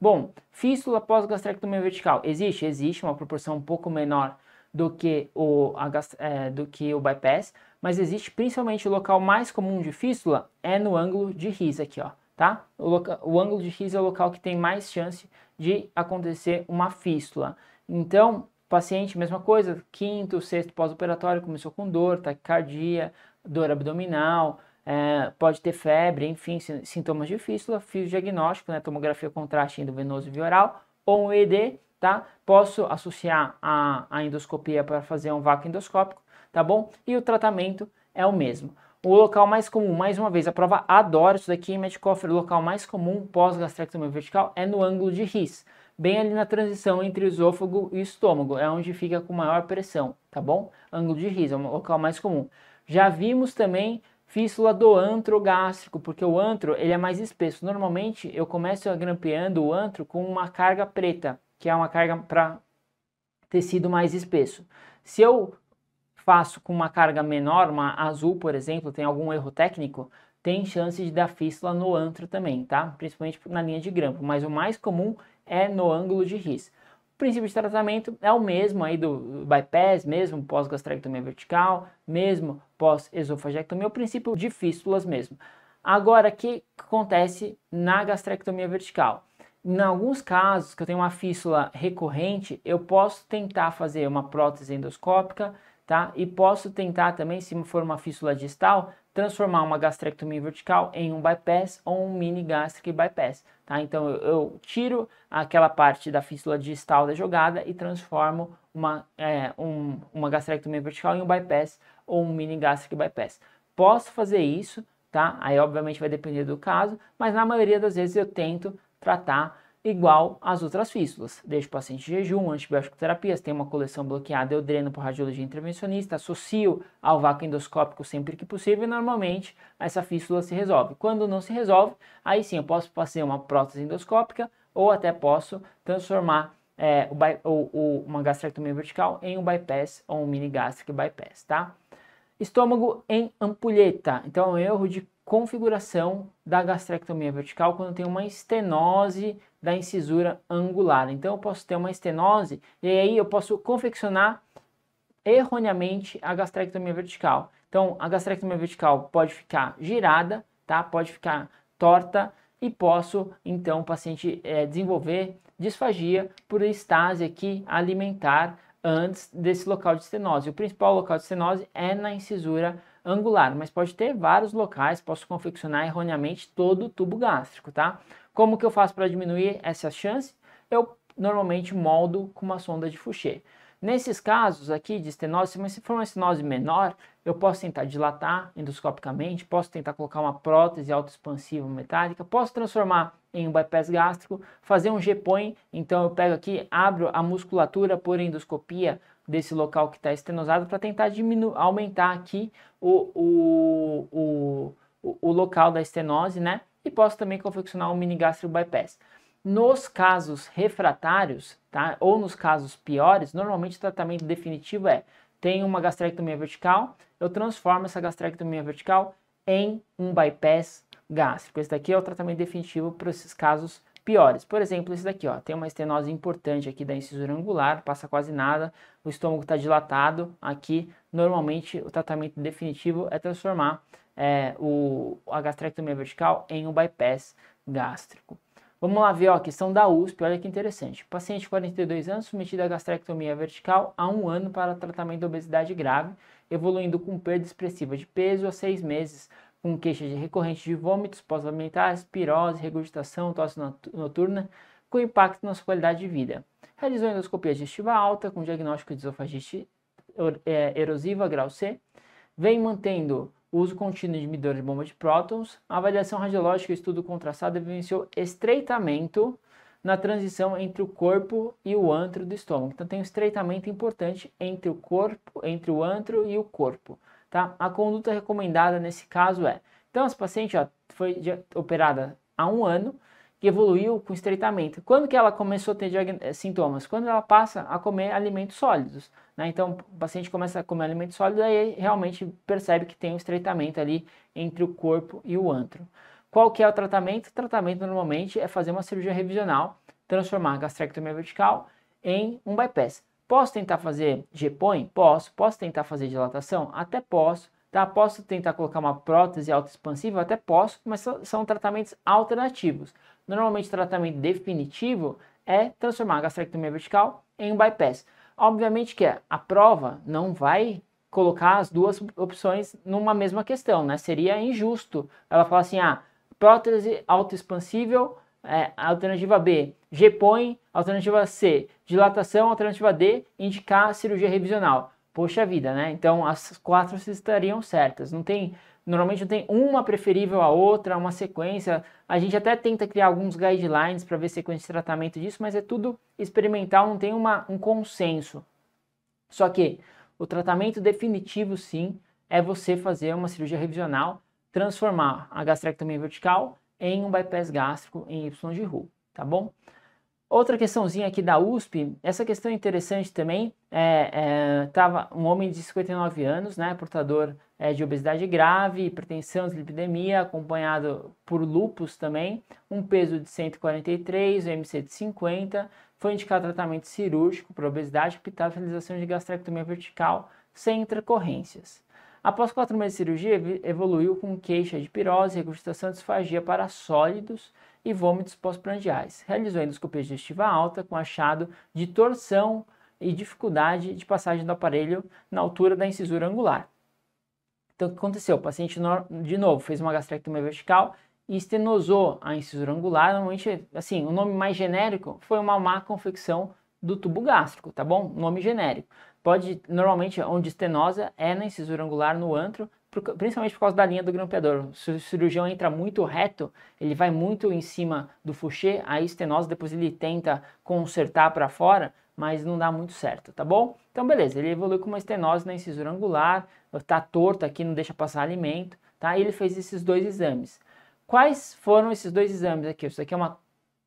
Bom, fístula pós-gastrectomia vertical. Existe? Existe uma proporção um pouco menor do que o, a, é, do que o bypass, mas existe principalmente o local mais comum de fístula é no ângulo de ris aqui, ó, tá? O, loca, o ângulo de ris é o local que tem mais chance de acontecer uma fístula. Então, paciente, mesma coisa, quinto, sexto pós-operatório, começou com dor, taquicardia, dor abdominal, é, pode ter febre, enfim, sintomas de fístula, fiz o diagnóstico, né, tomografia contraste endovenoso via oral ou um ED, tá? Posso associar a, a endoscopia para fazer um vácuo endoscópico, tá bom? E o tratamento é o mesmo. O local mais comum, mais uma vez, a prova adora isso daqui, Medcofer, o local mais comum pós-gastrectomia vertical é no ângulo de RIS, bem ali na transição entre o esôfago e o estômago, é onde fica com maior pressão, tá bom? Ângulo de RIS é o local mais comum. Já vimos também Fístula do antro gástrico, porque o antro ele é mais espesso. Normalmente eu começo grampeando o antro com uma carga preta, que é uma carga para tecido mais espesso. Se eu faço com uma carga menor, uma azul, por exemplo, tem algum erro técnico, tem chance de dar fístula no antro também, tá? Principalmente na linha de grampo, mas o mais comum é no ângulo de ris. O princípio de tratamento é o mesmo aí do bypass, mesmo pós-gastrectomia vertical, mesmo pós-esofagectomia, é o princípio de fístulas mesmo. Agora, o que acontece na gastrectomia vertical? Em alguns casos que eu tenho uma fístula recorrente, eu posso tentar fazer uma prótese endoscópica, tá? E posso tentar também, se for uma fístula distal, transformar uma gastrectomia vertical em um bypass ou um mini gastric bypass, tá? Então eu, tiro aquela parte da fístula distal da jogada e transformo uma, é, um, uma gastrectomia vertical em um bypass ou um mini gastric bypass. Posso fazer isso, tá? Aí obviamente vai depender do caso, mas na maioria das vezes eu tento tratar igual às outras fístulas. Deixo o paciente em jejum, antibiótico terapias, tem uma coleção bloqueada, eu dreno por radiologia intervencionista, associo ao vácuo endoscópico sempre que possível e normalmente essa fístula se resolve. Quando não se resolve, aí sim eu posso fazer uma prótese endoscópica ou até posso transformar é, o, uma gastrectomia vertical em um bypass ou um mini gastric bypass, tá? Estômago em ampulheta. Então, é um erro de configuração da gastrectomia vertical quando tem uma estenose da incisura angular. Então eu posso ter uma estenose e aí eu posso confeccionar erroneamente a gastrectomia vertical. Então a gastrectomia vertical pode ficar girada, tá? Pode ficar torta e posso então o paciente é, desenvolver disfagia por estase aqui alimentar antes desse local de estenose. O principal local de estenose é na incisura angular angular, mas pode ter vários locais, posso confeccionar erroneamente todo o tubo gástrico, tá? Como que eu faço para diminuir essa chance? Eu normalmente moldo com uma sonda de Fouché. Nesses casos aqui de estenose, mas se for uma estenose menor, eu posso tentar dilatar endoscopicamente, posso tentar colocar uma prótese autoexpansiva metálica, posso transformar em um bypass gástrico, fazer um G-põe, então eu pego aqui, abro a musculatura por endoscopia desse local que está estenosado para tentar diminuir, aumentar aqui o, o, o, o local da estenose, né? E posso também confeccionar um mini gastro bypass. Nos casos refratários, tá? Ou nos casos piores, normalmente o tratamento definitivo é tem uma gastrectomia vertical, eu transformo essa gastrectomia vertical em um bypass gástrico. Esse daqui é o tratamento definitivo para esses casos piores. Por exemplo, esse daqui, ó, tem uma estenose importante aqui da incisura angular, passa quase nada, o estômago está dilatado. Aqui, normalmente, o tratamento definitivo é transformar é, o, a gastrectomia vertical em um bypass gástrico. Vamos lá ver ó, a questão da USP, olha que interessante. Paciente 42 anos submetido a gastrectomia vertical há um ano para tratamento de obesidade grave, evoluindo com perda expressiva de peso a seis meses com queixas recorrentes de vômitos, pós-alimentares, pirose, regurgitação, tosse noturna, com impacto na sua qualidade de vida. Realizou endoscopia digestiva alta, com diagnóstico de esofagite é, erosiva, grau C. Vem mantendo o uso contínuo de medidores de bomba de prótons. A avaliação radiológica e estudo contrastado evidenciou estreitamento na transição entre o corpo e o antro do estômago. Então tem um estreitamento importante entre o corpo, entre o antro e o corpo tá? A conduta recomendada nesse caso é, então essa paciente ó, foi operada há um ano e evoluiu com estreitamento. Quando que ela começou a ter eh, sintomas? Quando ela passa a comer alimentos sólidos, né? Então o paciente começa a comer alimentos sólidos aí realmente percebe que tem um estreitamento ali entre o corpo e o antro. Qual que é o tratamento? O tratamento normalmente é fazer uma cirurgia revisional, transformar a gastrectomia vertical em um bypass. Posso tentar fazer g Posso. Posso tentar fazer dilatação? Até posso. Tá? Posso tentar colocar uma prótese autoexpansiva? Até posso, mas são tratamentos alternativos. Normalmente, o tratamento definitivo é transformar a gastrectomia vertical em um bypass. Obviamente que a prova não vai colocar as duas opções numa mesma questão, né? Seria injusto ela falar assim, ah, prótese autoexpansível é, alternativa B, G-põe. Alternativa C, dilatação. Alternativa D, indicar cirurgia revisional. Poxa vida, né? Então as quatro estariam certas. Não tem, normalmente não tem uma preferível à outra, uma sequência. A gente até tenta criar alguns guidelines para ver sequência de tratamento disso, mas é tudo experimental, não tem uma, um consenso. Só que o tratamento definitivo, sim, é você fazer uma cirurgia revisional, transformar a gastrectomia vertical em um bypass gástrico em Y de Ru, tá bom? Outra questãozinha aqui da USP, essa questão é interessante também, é, é, tava um homem de 59 anos, né, portador é, de obesidade grave, hipertensão, lipidemia, acompanhado por lupus também, um peso de 143, um MC de 50, foi indicado tratamento cirúrgico para obesidade, optado realização de gastrectomia vertical sem intercorrências. Após quatro meses de cirurgia, evoluiu com queixa de pirose, regurgitação de esfagia para sólidos e vômitos pós-prandiais. Realizou endoscopia digestiva alta com achado de torção e dificuldade de passagem do aparelho na altura da incisura angular. Então, o que aconteceu? O paciente, de novo, fez uma gastrectomia vertical e estenosou a incisura angular. Normalmente, assim, o nome mais genérico foi uma má confecção do tubo gástrico, tá bom? Nome genérico pode, normalmente, onde estenosa é na incisura angular, no antro, principalmente por causa da linha do grampeador. Se o cirurgião entra muito reto, ele vai muito em cima do fouché, a estenose depois ele tenta consertar para fora, mas não dá muito certo, tá bom? Então beleza, ele evoluiu com uma estenose na incisura angular, tá torto aqui, não deixa passar alimento, tá? E ele fez esses dois exames. Quais foram esses dois exames aqui? Isso aqui é uma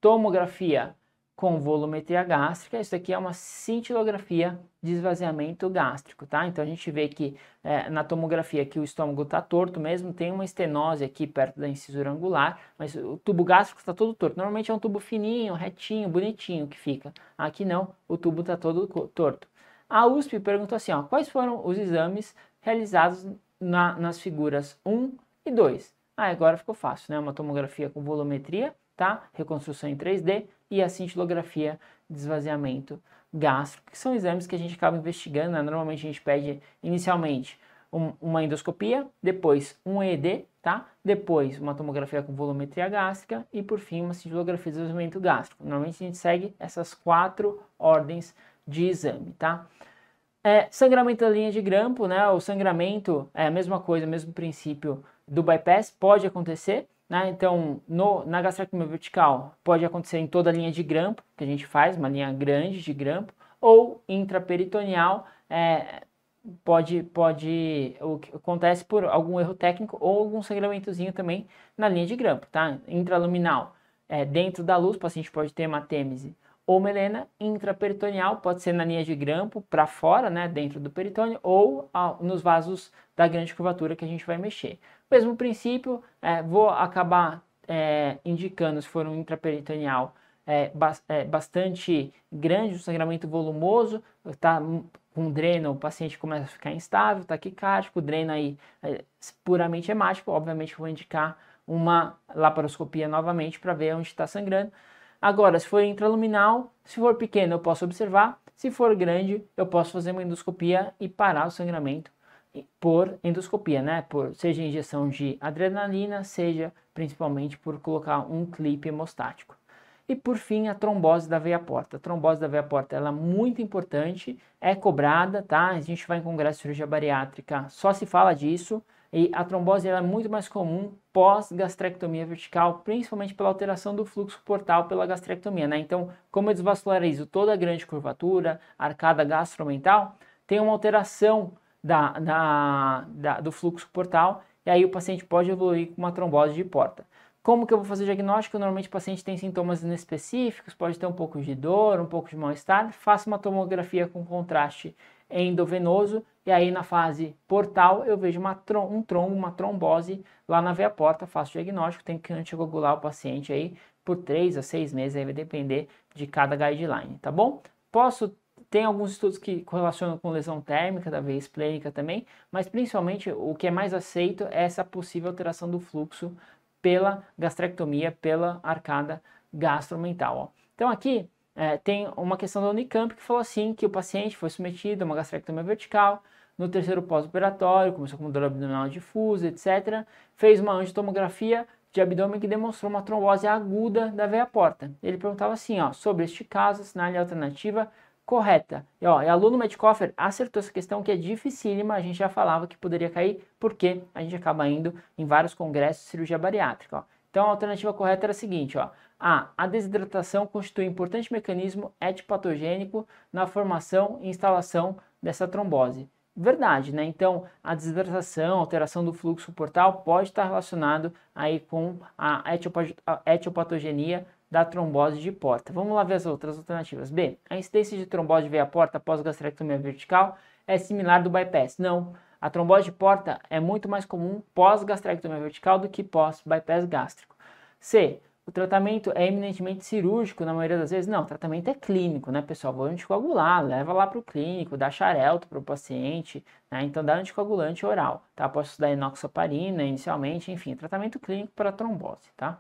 tomografia com volumetria gástrica. Isso aqui é uma cintilografia de esvaziamento gástrico, tá? Então a gente vê que é, na tomografia que o estômago está torto mesmo, tem uma estenose aqui perto da incisura angular, mas o tubo gástrico está todo torto. Normalmente é um tubo fininho, retinho, bonitinho que fica. Aqui não, o tubo está todo torto. A USP perguntou assim, ó, quais foram os exames realizados na, nas figuras 1 e 2? Ah, agora ficou fácil, né? Uma tomografia com volumetria, tá? Reconstrução em 3D, e a assim cintilografia de esvaziamento gástrico, que são exames que a gente acaba investigando. Né? Normalmente a gente pede inicialmente um, uma endoscopia, depois um ed tá? Depois uma tomografia com volumetria gástrica e por fim uma cintilografia de esvaziamento gástrico. Normalmente a gente segue essas quatro ordens de exame, tá? É, sangramento da linha de grampo, né? O sangramento é a mesma coisa, mesmo princípio do bypass, pode acontecer, né? Então, no, na gastractomia vertical, pode acontecer em toda a linha de grampo, que a gente faz, uma linha grande de grampo, ou intraperitoneal, é, pode, pode, o que acontece por algum erro técnico ou algum sangramentozinho também na linha de grampo, tá? Intraluminal, é, dentro da luz, o paciente pode ter hematêmese ou melena, intraperitoneal, pode ser na linha de grampo, para fora, né, dentro do peritônio, ou ah, nos vasos da grande curvatura que a gente vai mexer. Mesmo princípio, é, vou acabar é, indicando se for um intraperitoneal é, ba é, bastante grande, um sangramento volumoso, está hum, com dreno, o paciente começa a ficar instável, taquicárdico, dreno aí é, puramente hemático, obviamente vou indicar uma laparoscopia novamente para ver onde está sangrando. Agora, se for intraluminal, se for pequeno eu posso observar, se for grande eu posso fazer uma endoscopia e parar o sangramento por endoscopia, né? Por seja injeção de adrenalina, seja principalmente por colocar um clipe hemostático. E por fim, a trombose da veia porta. A trombose da veia porta ela é muito importante, é cobrada, tá? A gente vai em congresso de cirurgia bariátrica, só se fala disso. E a trombose ela é muito mais comum pós-gastrectomia vertical, principalmente pela alteração do fluxo portal pela gastrectomia, né? Então, como eu desvascularizo toda a grande curvatura, arcada gastromental, tem uma alteração da, da, da, do fluxo portal e aí o paciente pode evoluir com uma trombose de porta. Como que eu vou fazer o diagnóstico? Normalmente o paciente tem sintomas inespecíficos, pode ter um pouco de dor, um pouco de mal-estar. Faço uma tomografia com contraste endovenoso e aí na fase portal eu vejo uma trom um trombo, uma trombose lá na veia porta, faço o diagnóstico, tenho que anticoagular o paciente aí por 3 a 6 meses, aí vai depender de cada guideline, tá bom? Posso tem alguns estudos que correlacionam com lesão térmica da veia esplênica também, mas principalmente o que é mais aceito é essa possível alteração do fluxo pela gastrectomia, pela arcada gastromental. Ó. Então aqui é, tem uma questão da Unicamp que falou assim que o paciente foi submetido a uma gastrectomia vertical no terceiro pós-operatório, começou com dor abdominal difusa, etc. Fez uma angiotomografia de abdômen que demonstrou uma trombose aguda da veia porta. Ele perguntava assim, ó, sobre este caso, sinal alternativa correta. E, ó, e aluno Metcoffer acertou essa questão que é dificílima, a gente já falava que poderia cair, porque a gente acaba indo em vários congressos de cirurgia bariátrica. Ó. Então a alternativa correta era a seguinte, ó. A, a desidratação constitui um importante mecanismo etipatogênico na formação e instalação dessa trombose. Verdade, né? Então, a desidratação, alteração do fluxo portal pode estar relacionado aí com a etiopatogenia da trombose de porta. Vamos lá ver as outras alternativas. B. A incidência de trombose de veia porta após gastrectomia vertical é similar do bypass. Não. A trombose de porta é muito mais comum pós-gastrectomia vertical do que pós-bypass gástrico. C. O tratamento é eminentemente cirúrgico na maioria das vezes? Não, o tratamento é clínico, né, pessoal? Vou anticoagular, leva lá para o clínico, dá xarelto para o paciente, né? Então dá anticoagulante oral, tá? Posso dar inoxaparina inicialmente, enfim, tratamento clínico para trombose, tá?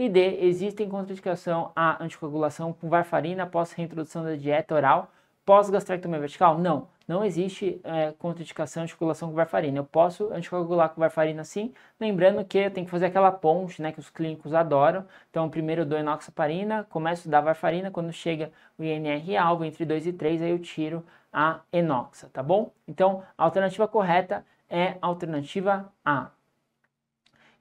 E D, existem contraindicação à anticoagulação com varfarina após reintrodução da dieta oral pós-gastrectomia vertical? Não, não existe é, contraindicação à anticoagulação com varfarina. Eu posso anticoagular com varfarina sim, lembrando que eu tenho que fazer aquela ponte, né, que os clínicos adoram. Então, primeiro eu dou enoxaparina, começo a dar varfarina, quando chega o INR alvo entre 2 e 3, aí eu tiro a enoxa, tá bom? Então, a alternativa correta é a alternativa A.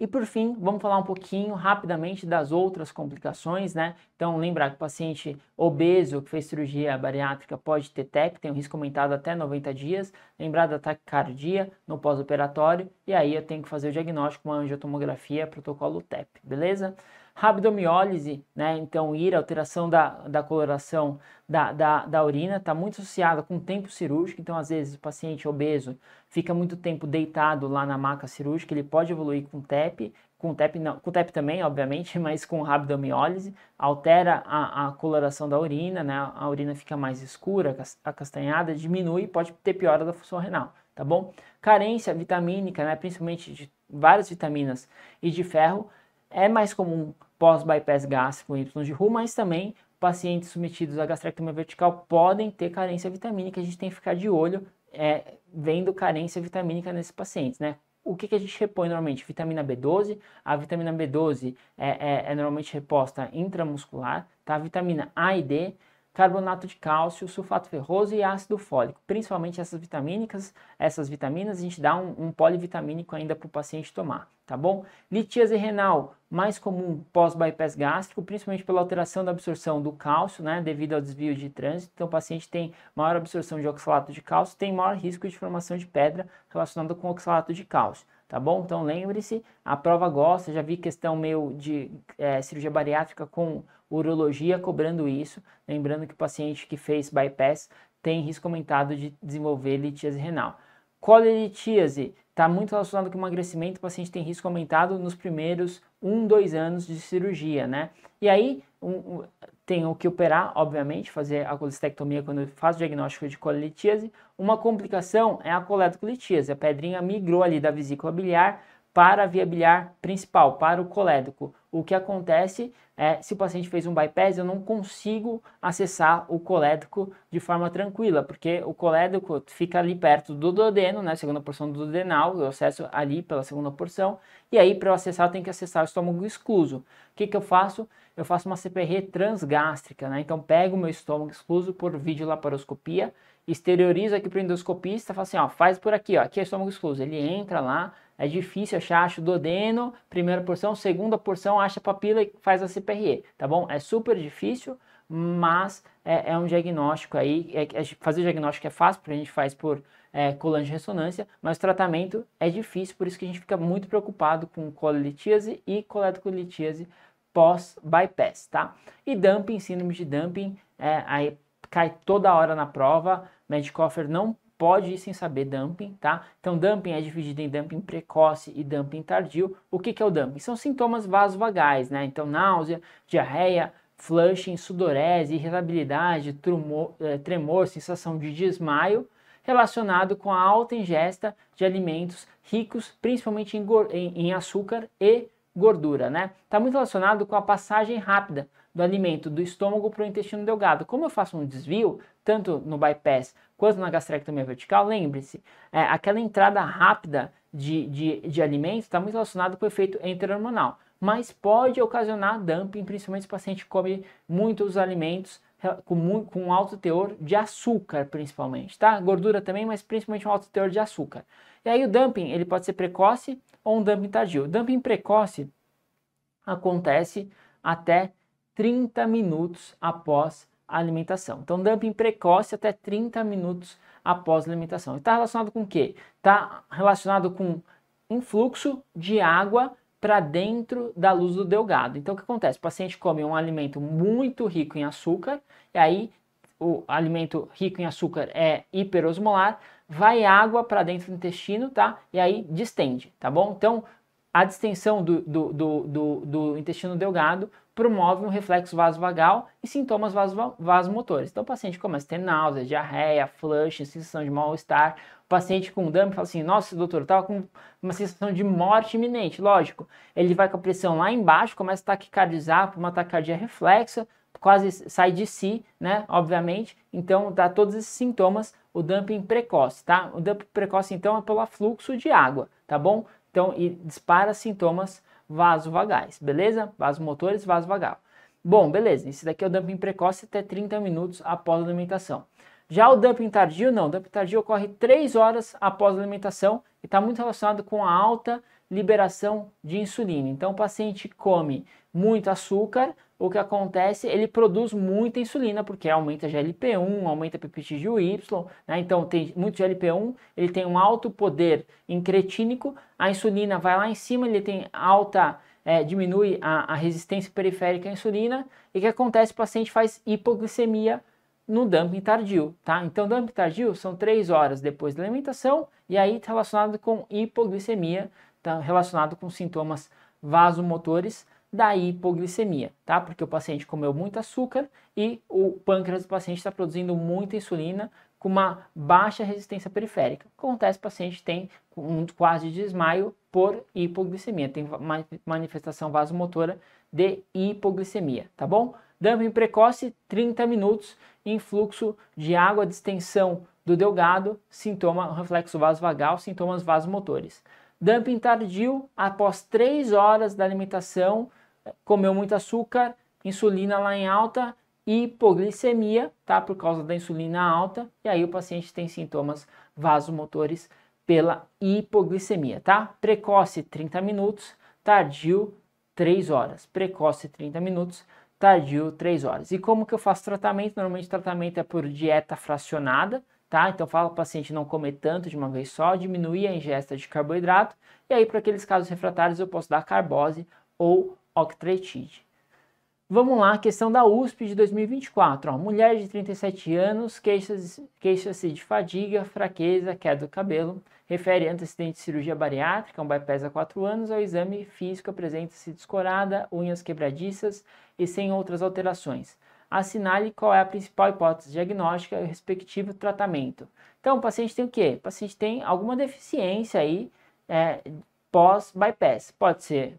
E por fim, vamos falar um pouquinho rapidamente das outras complicações, né? Então, lembrar que o paciente obeso que fez cirurgia bariátrica pode ter TEP, tem um risco aumentado até 90 dias. Lembrar da taquicardia no pós-operatório. E aí eu tenho que fazer o diagnóstico com angiotomografia, protocolo TEP, beleza? Rabdomiólise, né? Então, ir, alteração da, da coloração da, da, da urina, está muito associada com tempo cirúrgico. Então, às vezes, o paciente obeso fica muito tempo deitado lá na maca cirúrgica, ele pode evoluir com TEP, com TEP, não, com TEP também, obviamente, mas com rabdomiólise, altera a, a coloração da urina, né? A urina fica mais escura, acastanhada, diminui, pode ter piora da função renal, tá bom? Carência vitamínica, né? Principalmente de várias vitaminas e de ferro, é mais comum pós-bypass gástrico Y de RU, mas também pacientes submetidos à gastrectomia vertical podem ter carência vitamínica, a gente tem que ficar de olho é, vendo carência vitamínica nesses pacientes, né? O que, que a gente repõe normalmente? Vitamina B12. A vitamina B12 é, é, é normalmente reposta intramuscular, tá? A vitamina A e D carbonato de cálcio, sulfato ferroso e ácido fólico. Principalmente essas vitaminas, essas vitaminas a gente dá um, um polivitamínico ainda para o paciente tomar, tá bom? Litíase renal, mais comum pós-bypass gástrico, principalmente pela alteração da absorção do cálcio, né, devido ao desvio de trânsito. Então o paciente tem maior absorção de oxalato de cálcio, tem maior risco de formação de pedra relacionada com oxalato de cálcio tá bom? Então lembre-se, a prova gosta, já vi questão meio de é, cirurgia bariátrica com urologia cobrando isso, lembrando que o paciente que fez bypass tem risco aumentado de desenvolver litíase renal. Colelitíase está muito relacionado com emagrecimento, o paciente tem risco aumentado nos primeiros um, dois anos de cirurgia, né? E aí um, tenho que operar, obviamente, fazer a colistectomia quando faz o diagnóstico de colitíase. Uma complicação é a coledocolitíase, a pedrinha migrou ali da vesícula biliar para a via biliar principal, para o colédoco o que acontece é, se o paciente fez um bypass, eu não consigo acessar o colédoco de forma tranquila, porque o colédoco fica ali perto do duodeno, né, segunda porção do duodenal, eu acesso ali pela segunda porção, e aí para eu acessar eu tenho que acessar o estômago excluso. O que, que eu faço? Eu faço uma CPR transgástrica, né, então pego o meu estômago excluso por videolaparoscopia, exteriorizo aqui para o endoscopista, falo assim, ó, faz por aqui, ó, aqui é estômago excluso, ele entra lá, é difícil achar, acha o duodeno, primeira porção, segunda porção, acha a papila e faz a CPRE, tá bom? É super difícil, mas é, é um diagnóstico aí, é, é, fazer o diagnóstico é fácil, porque a gente faz por é, colante de ressonância, mas o tratamento é difícil, por isso que a gente fica muito preocupado com colitíase e coletocolitíase pós-bypass, tá? E dumping, síndrome de dumping, é, aí cai toda hora na prova, Medicoffer não pode ir sem saber dumping, tá? Então, dumping é dividido em dumping precoce e dumping tardio. O que, que é o dumping? São sintomas vasovagais, né? Então, náusea, diarreia, flushing, sudorese, irritabilidade, eh, tremor, sensação de desmaio, relacionado com a alta ingesta de alimentos ricos, principalmente em, em açúcar e gordura, né? Está muito relacionado com a passagem rápida do alimento do estômago para o intestino delgado. Como eu faço um desvio, tanto no bypass quanto na gastrectomia vertical, lembre-se, é, aquela entrada rápida de, de, de está muito relacionada com o efeito enterohormonal, mas pode ocasionar dumping, principalmente se o paciente come muitos alimentos com, muito, com alto teor de açúcar, principalmente, tá? Gordura também, mas principalmente um alto teor de açúcar. E aí o dumping, ele pode ser precoce ou um dumping tardio. O dumping precoce acontece até 30 minutos após a alimentação. Então, dumping precoce até 30 minutos após a alimentação. Está relacionado com o quê? Está relacionado com influxo de água para dentro da luz do delgado. Então, o que acontece? O paciente come um alimento muito rico em açúcar, e aí o alimento rico em açúcar é hiperosmolar, vai água para dentro do intestino, tá? E aí distende, tá bom? Então, a distensão do, do, do, do, do intestino delgado promove um reflexo vasovagal e sintomas vasomotores. Então o paciente começa a ter náuseas, diarreia, flush, sensação de mal-estar. O paciente com dump fala assim, nossa doutor, eu tava com uma sensação de morte iminente. Lógico, ele vai com a pressão lá embaixo, começa a taquicardizar, uma taquicardia reflexa, quase sai de si, né? Obviamente. Então, dá todos esses sintomas o dumping precoce, tá? O dumping precoce, então, é pelo fluxo de água, tá bom? Então, e dispara sintomas vasovagais, beleza? Vasomotores, vasovagal. Bom, beleza, esse daqui é o dumping precoce até 30 minutos após a alimentação. Já o dumping tardio, não. O dumping tardio ocorre 3 horas após a alimentação e está muito relacionado com a alta liberação de insulina. Então, o paciente come muito açúcar, o que acontece? Ele produz muita insulina, porque aumenta GLP-1, aumenta peptídeo Y, né? então tem muito GLP-1, ele tem um alto poder incretínico, a insulina vai lá em cima, ele tem alta, é, diminui a, a, resistência periférica à insulina, e o que acontece? O paciente faz hipoglicemia no dumping tardio, tá? Então, dumping tardio são três horas depois da alimentação, e aí está relacionado com hipoglicemia, tá relacionado com sintomas vasomotores, da hipoglicemia, tá? Porque o paciente comeu muito açúcar e o pâncreas do paciente está produzindo muita insulina com uma baixa resistência periférica. Acontece que o paciente tem um quase desmaio por hipoglicemia, tem uma manifestação vasomotora de hipoglicemia, tá bom? Dumping precoce, 30 minutos, influxo de água, distensão do delgado, sintoma reflexo vasovagal, sintomas vasomotores. Dumping tardio, após 3 horas da alimentação, comeu muito açúcar, insulina lá em alta hipoglicemia, tá? Por causa da insulina alta, e aí o paciente tem sintomas vasomotores pela hipoglicemia, tá? Precoce 30 minutos, tardio 3 horas. Precoce 30 minutos, tardio 3 horas. E como que eu faço tratamento? Normalmente o tratamento é por dieta fracionada, tá? Então fala para o paciente não comer tanto de uma vez só, diminuir a ingesta de carboidrato. E aí para aqueles casos refratários eu posso dar carbose ou octretide. Vamos lá, questão da USP de 2024. Ó, mulher de 37 anos queixa-se queixa de fadiga, fraqueza, queda do cabelo. Refere antecedente de cirurgia bariátrica, um bypass há 4 anos. Ao exame físico apresenta-se descorada, unhas quebradiças e sem outras alterações. Assinale qual é a principal hipótese diagnóstica e o respectivo tratamento. Então, o paciente tem o quê? O paciente tem alguma deficiência aí é, pós-bypass. Pode ser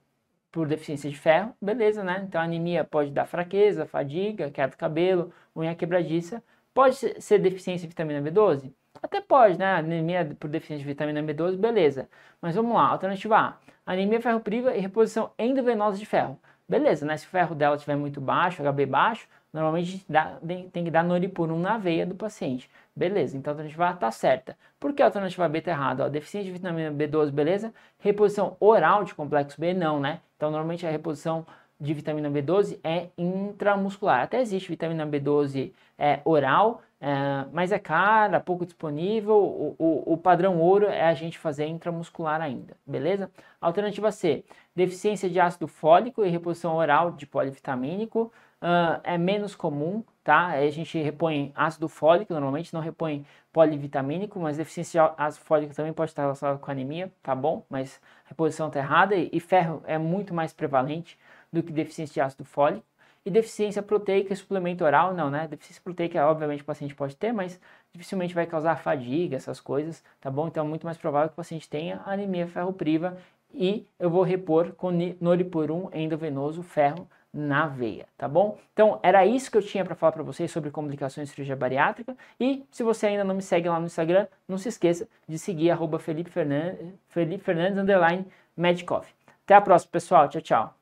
por deficiência de ferro, beleza, né? Então anemia pode dar fraqueza, fadiga, queda do cabelo, unha quebradiça. Pode ser deficiência de vitamina B12? Até pode, né? Anemia por deficiência de vitamina B12, beleza. Mas vamos lá, alternativa A. Anemia ferropriva e reposição endovenosa de ferro. Beleza, né? Se o ferro dela estiver muito baixo, HB baixo, normalmente dá, tem, que dar noripurum na veia do paciente. Beleza, então a alternativa A está certa. Por que a alternativa B está errada? deficiência de vitamina B12, beleza? Reposição oral de complexo B, não, né? Então, normalmente a reposição de vitamina B12 é intramuscular. Até existe vitamina B12 é, oral, é, mas é cara, pouco disponível. O, o, o, padrão ouro é a gente fazer intramuscular ainda, beleza? Alternativa C: deficiência de ácido fólico e reposição oral de polivitamínico uh, é menos comum, tá? A gente repõe ácido fólico, normalmente não repõe polivitamínico, mas deficiência de ácido fólico também pode estar relacionada com anemia, tá bom? Mas a reposição está errada e, e ferro é muito mais prevalente do que deficiência de ácido fólico. E deficiência proteica e suplemento oral, não, né? Deficiência proteica, obviamente, o paciente pode ter, mas dificilmente vai causar fadiga, essas coisas, tá bom? Então é muito mais provável que o paciente tenha anemia ferropriva e eu vou repor com noriporum endovenoso ferro na veia, tá bom? Então era isso que eu tinha para falar para vocês sobre complicações de cirurgia bariátrica e se você ainda não me segue lá no Instagram, não se esqueça de seguir arroba Felipe Fernandes, Felipe Fernandes underline Até a próxima, pessoal. Tchau, tchau.